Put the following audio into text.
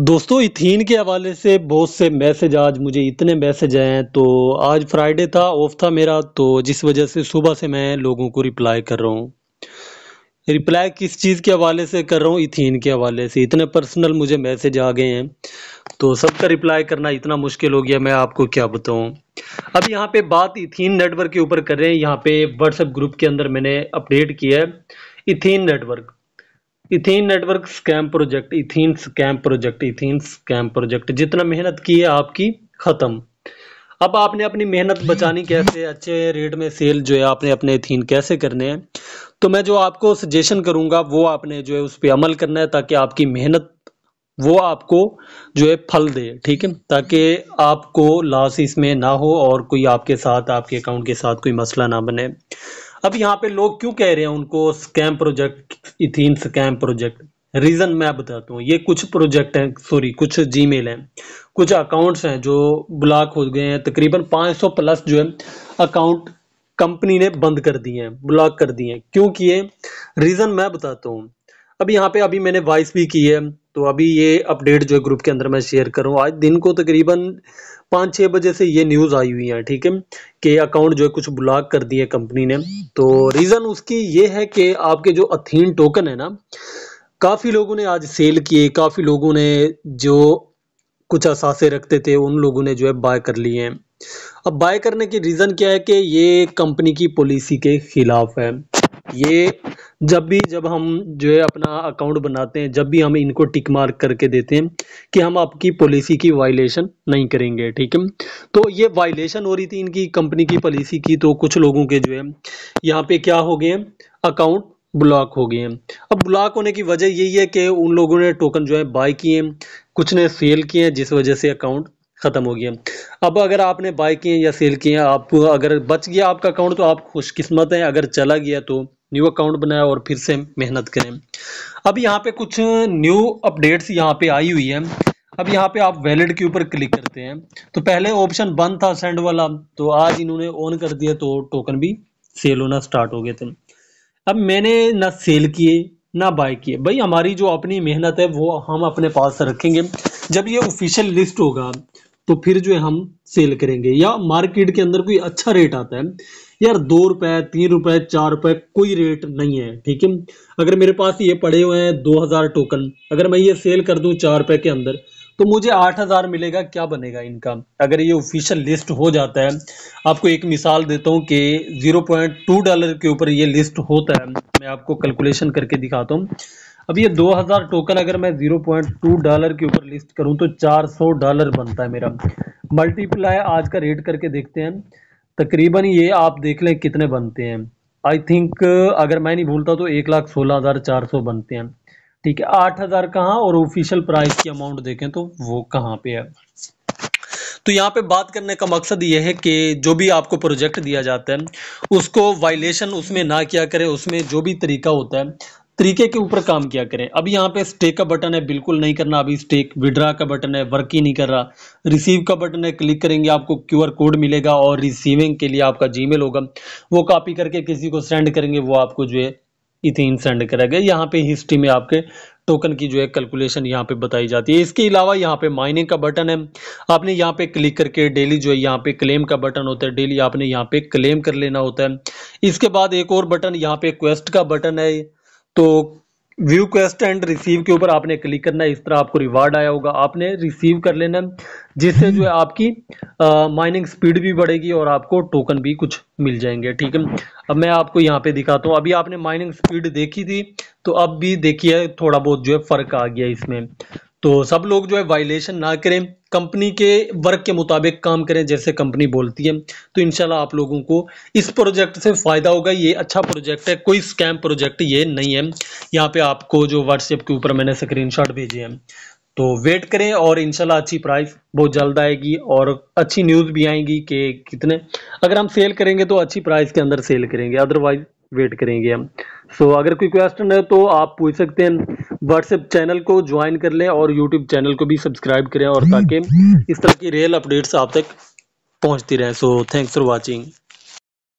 दोस्तों इथीन के हवाले से बहुत से मैसेज आज मुझे इतने मैसेज आए हैं तो आज फ्राइडे था ऑफ था मेरा तो जिस वजह से सुबह से मैं लोगों को रिप्लाई कर रहा हूँ रिप्लाई किस चीज़ के हवाले से कर रहा हूँ इथीन के हवाले से इतने पर्सनल मुझे मैसेज आ गए हैं तो सबका रिप्लाई करना इतना मुश्किल हो गया मैं आपको क्या बताऊँ अब यहाँ पे बात इथीन नेटवर्क के ऊपर कर रहे हैं यहाँ पे व्हाट्सएप ग्रुप के अंदर मैंने अपडेट किया है इथीन नेटवर्क इथीन नेटवर्क स्कैम प्रोजेक्ट इथीन स्कैम प्रोजेक्ट इथीन स्कैम प्रोजेक्ट जितना मेहनत की है आपकी ख़त्म अब आपने अपनी मेहनत बचानी कैसे अच्छे रेट में सेल जो है आपने अपने इथीन कैसे करने हैं तो मैं जो आपको सजेशन करूंगा वो आपने जो है उस पर अमल करना है ताकि आपकी मेहनत वो आपको जो है फल दे ठीक है ताकि आपको लॉस इसमें ना हो और कोई आपके साथ आपके अकाउंट के साथ कोई मसला ना बने अब यहाँ पे लोग क्यों कह रहे हैं उनको स्कैम प्रोजेक्ट इथिन स्कैम प्रोजेक्ट रीजन मैं बताता हूँ ये कुछ प्रोजेक्ट हैं सॉरी कुछ जीमेल हैं कुछ अकाउंट्स हैं जो ब्लॉक हो गए हैं तकरीबन 500 प्लस जो है अकाउंट कंपनी ने बंद कर दिए हैं ब्लॉक कर दिए हैं क्यों किए रीजन मैं बताता हूँ अब यहाँ पे अभी मैंने वॉइस भी की है तो अभी ये अपडेट जो है ग्रुप के अंदर मैं शेयर करूँ आज दिन को तकरीबन पाँच छः बजे से ये न्यूज़ आई हुई है ठीक है कि अकाउंट जो है कुछ ब्लॉक कर दिए कंपनी ने तो रीज़न उसकी ये है कि आपके जो अथीन टोकन है ना काफ़ी लोगों ने आज सेल किए काफ़ी लोगों ने जो कुछ असासे रखते थे उन लोगों ने जो है बाय कर लिए हैं अब बाय करने की रीज़न क्या है कि ये कंपनी की पॉलिसी के ख़िलाफ़ है ये जब भी जब हम जो है अपना अकाउंट बनाते हैं जब भी हम इनको टिक मार्क करके देते हैं कि हम आपकी पॉलिसी की वायलेशन नहीं करेंगे ठीक है तो ये वायलेशन हो रही थी इनकी कंपनी की पॉलिसी की तो कुछ लोगों के जो है यहाँ पे क्या हो गए अकाउंट ब्लॉक हो गए हैं अब ब्लॉक होने की वजह यही है कि उन लोगों ने टोकन जो है बाय किए कुछ ने सेल किए हैं जिस वजह से अकाउंट ख़त्म हो गया अब अगर आपने बाई किए या सेल किए आप अगर बच गया आपका अकाउंट तो आप खुशकिस्मत हैं अगर चला गया तो न्यू अकाउंट बनाया और फिर से मेहनत करें अब यहाँ पे कुछ न्यू अपडेट्स यहाँ पे आई हुई है अब यहाँ पे आप वैलिड के ऊपर क्लिक करते हैं तो पहले ऑप्शन बंद था सेंड वाला तो आज इन्होंने ऑन कर दिया तो टोकन भी सेल होना स्टार्ट हो गए थे अब मैंने ना सेल किए ना बाय किए भाई हमारी जो अपनी मेहनत है वो हम अपने पास रखेंगे जब ये ऑफिशियल लिस्ट होगा तो फिर जो है हम सेल करेंगे या मार्केट के अंदर कोई अच्छा रेट आता है यार दो रुपए तीन रुपए चार रुपए कोई रेट नहीं है ठीक है अगर मेरे पास ये पड़े हुए हैं दो हजार टोकन अगर मैं ये सेल कर दूं चार रुपए के अंदर तो मुझे आठ हजार मिलेगा क्या बनेगा इनका अगर ये ऑफिशियल लिस्ट हो जाता है आपको एक मिसाल देता हूँ कि जीरो पॉइंट टू डॉलर के ऊपर ये लिस्ट होता है मैं आपको कैलकुलेशन करके दिखाता हूँ अब ये 2000 टोकन अगर मैं 0.2 डॉलर के ऊपर लिस्ट करूं तो 400 डॉलर बनता है मेरा मल्टीप्लाई आज का रेट करके देखते हैं तकरीबन ये आप देख लें कितने बनते हैं आई थिंक अगर मैं नहीं भूलता तो एक लाख सोलह हज़ार चार सौ बनते हैं ठीक है आठ हज़ार कहाँ और ऑफिशियल प्राइस की अमाउंट देखें तो वो कहाँ पे है तो यहाँ पे बात करने का मकसद ये है कि जो भी आपको प्रोजेक्ट दिया जाता है उसको वायलेशन उसमें ना किया करें उसमें जो भी तरीका होता है तरीके के ऊपर काम किया करें अब यहाँ पे स्टेक का बटन है बिल्कुल नहीं करना अभी स्टेक विड्रा का बटन है वर्क ही नहीं कर रहा रिसीव का बटन है क्लिक करेंगे आपको क्यूआर कोड मिलेगा और रिसीविंग के लिए आपका जीमेल होगा वो कॉपी करके किसी को सेंड करेंगे वो आपको जो है इथिन सेंड करेगा यहाँ पे हिस्ट्री में आपके टोकन की जो है कैलकुलेशन यहाँ पे बताई जाती है इसके अलावा यहाँ पे माइनिंग का बटन है आपने यहाँ पे क्लिक करके डेली जो है यहाँ पे क्लेम का बटन होता है डेली आपने यहाँ पे क्लेम कर लेना होता है इसके बाद एक और बटन यहाँ पे क्वेस्ट का बटन है तो व्यू क्वेस्ट एंड रिसीव के ऊपर आपने क्लिक करना है इस तरह आपको रिवार्ड आया होगा आपने रिसीव कर लेना जिससे जो है आपकी माइनिंग स्पीड भी बढ़ेगी और आपको टोकन भी कुछ मिल जाएंगे ठीक है अब मैं आपको यहाँ पे दिखाता हूँ अभी आपने माइनिंग स्पीड देखी थी तो अब भी देखिए थोड़ा बहुत जो है फर्क आ गया इसमें तो सब लोग जो है वायलेशन ना करें कंपनी के वर्क के मुताबिक काम करें जैसे कंपनी बोलती है तो इनशाला आप लोगों को इस प्रोजेक्ट से फ़ायदा होगा ये अच्छा प्रोजेक्ट है कोई स्कैम प्रोजेक्ट ये नहीं है यहाँ पे आपको जो व्हाट्सएप के ऊपर मैंने स्क्रीनशॉट भेजे हैं तो वेट करें और इनशाला अच्छी प्राइस बहुत जल्द आएगी और अच्छी न्यूज़ भी आएगी कि कितने अगर हम सेल करेंगे तो अच्छी प्राइस के अंदर सेल करेंगे अदरवाइज वेट करेंगे हम सो so, अगर कोई क्वेश्चन है तो आप पूछ सकते हैं व्हाट्सएप चैनल को ज्वाइन कर लें और यूट्यूब चैनल को भी सब्सक्राइब करें और ताकि इस तरह की रियल अपडेट्स आप तक पहुंचती रहें सो थैंक्स फॉर वाचिंग